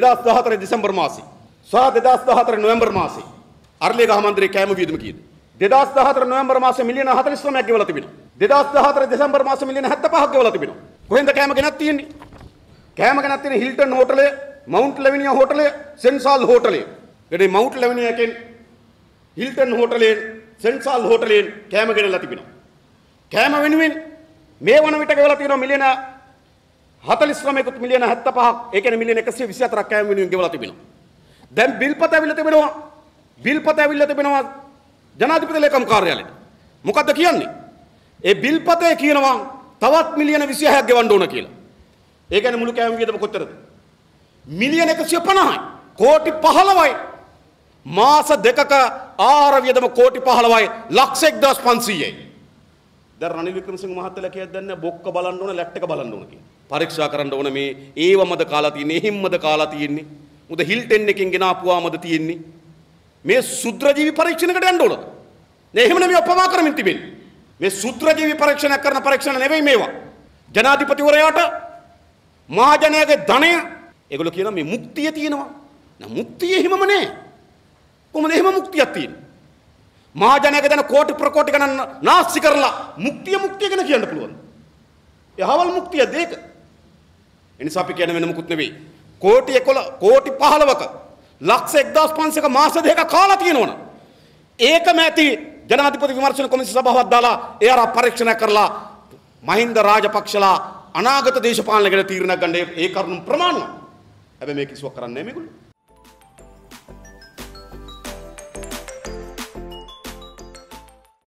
දෙදස් දහතර දෙසම්බර් මාසේ සහ දෙදස් දහතර නොවැම්බර් මාසේ අරලියගහ මන්දිරේ කෑම වියදම කීයද? 2014 නොවැම්බර් මාසේ මිලියන 43ක් ගෙවලා තිබෙනවා. 2014 දෙසැම්බර් මාසේ මිලියන 75ක් ගෙවලා තිබෙනවා. කොහෙන්ද කෑම ගෙනත් තියෙන්නේ? කෑම ගෙනත් තියෙන්නේ හිල්ටන් හෝටලේ, මවුන්ට් ලැවිනියා හෝටලේ, සෙන්සාල් හෝටලේ. ඒනේ මවුන්ට් ලැවිනියා එකෙන් හිල්ටන් හෝටලේ, සෙන්සාල් හෝටලේ කෑම ගෙනලා තිබෙනවා. කෑම වෙනුවෙන් මේ වන විට ගෙවලා තියෙනවා මිලියන 49කුත් මිලියන 75ක් ඒ කියන්නේ මිලියන 124ක් කෑම වෙනුවෙන් ගෙවලා තිබෙනවා. දැන් බිල්පත ඇවිල්ලා තිබෙනවා. බිල්පත ඇවිල්ලා තිබෙනවා ජනාධිපති ලේකම් කාර්යාලයට. මොකද්ද කියන්නේ? ඒ බිල්පතේ කියනවා තවත් මිලියන 26ක් ගෙවන්න ඕන කියලා. ඒ කියන්නේ මුළු කෑම වියදම කොච්චරද? මිලියන 150යි. කෝටි 15යි. මාස දෙකක ආහාර වියදම කෝටි 15යි ලක්ෂ 1500යි. දැන් රනිල් වික්‍රමසිංහ මහත්තයලා කියද්දන්නේ බොක්ක බලන්න ඕන ලැට් එක බලන්න ඕන කියලා. පරීක්ෂා කරන්න ඕන මේ ඒවමද කාලා තියෙන්නේ එහෙම්මද කාලා තියෙන්නේ මුද හිල්ටෙන් එකෙන් ගෙනාපුවාමද තියෙන්නේ මේ සුත්‍රජීවි පරීක්ෂණයකට යන්න ඕන නේ එහෙමනම් මේ අපමා කරමින් තිබෙන්නේ මේ සුත්‍රජීවි පරීක්ෂණයක් කරන පරීක්ෂණ නෙවෙයි මේවා ජනාධිපතිවරයාට මහජනයාගේ ධනය ඒගොල්ලෝ කියනවා මේ මුක්තිය තියෙනවා නම් මුක්තිය එහෙමම නෑ කොහොමද එහෙම මුක්තියක් තියෙන්නේ මහජනයාගේ ධන කෝටි ප්‍රකෝටි ගණන් නාස්ති කරලා මුක්තිය මුක්තිය ගැන කියන්න පුළුවන් ඒ හවල් මුක්තියද ඒක එනිසා අපි කියන වෙන මොකුත් නෙවෙයි. කෝටි 11 කෝටි 15ක ලක්ෂ 1500ක මාස දෙකක කාලා තියෙනවනම් ඒකම ඇති ජනාධිපති විමර්ශන කොමිසම සභාවක් දාලා ඒ අර පරීක්ෂණ කරලා මහින්ද රාජපක්ෂලා අනාගත දේශපාලන ගැන තීරණයක් ගන්න ඒ කරුණු ප්‍රමාණවත්. හැබැයි මේ කිසිවක් කරන්නේ නැහැ මේගොල්ලෝ.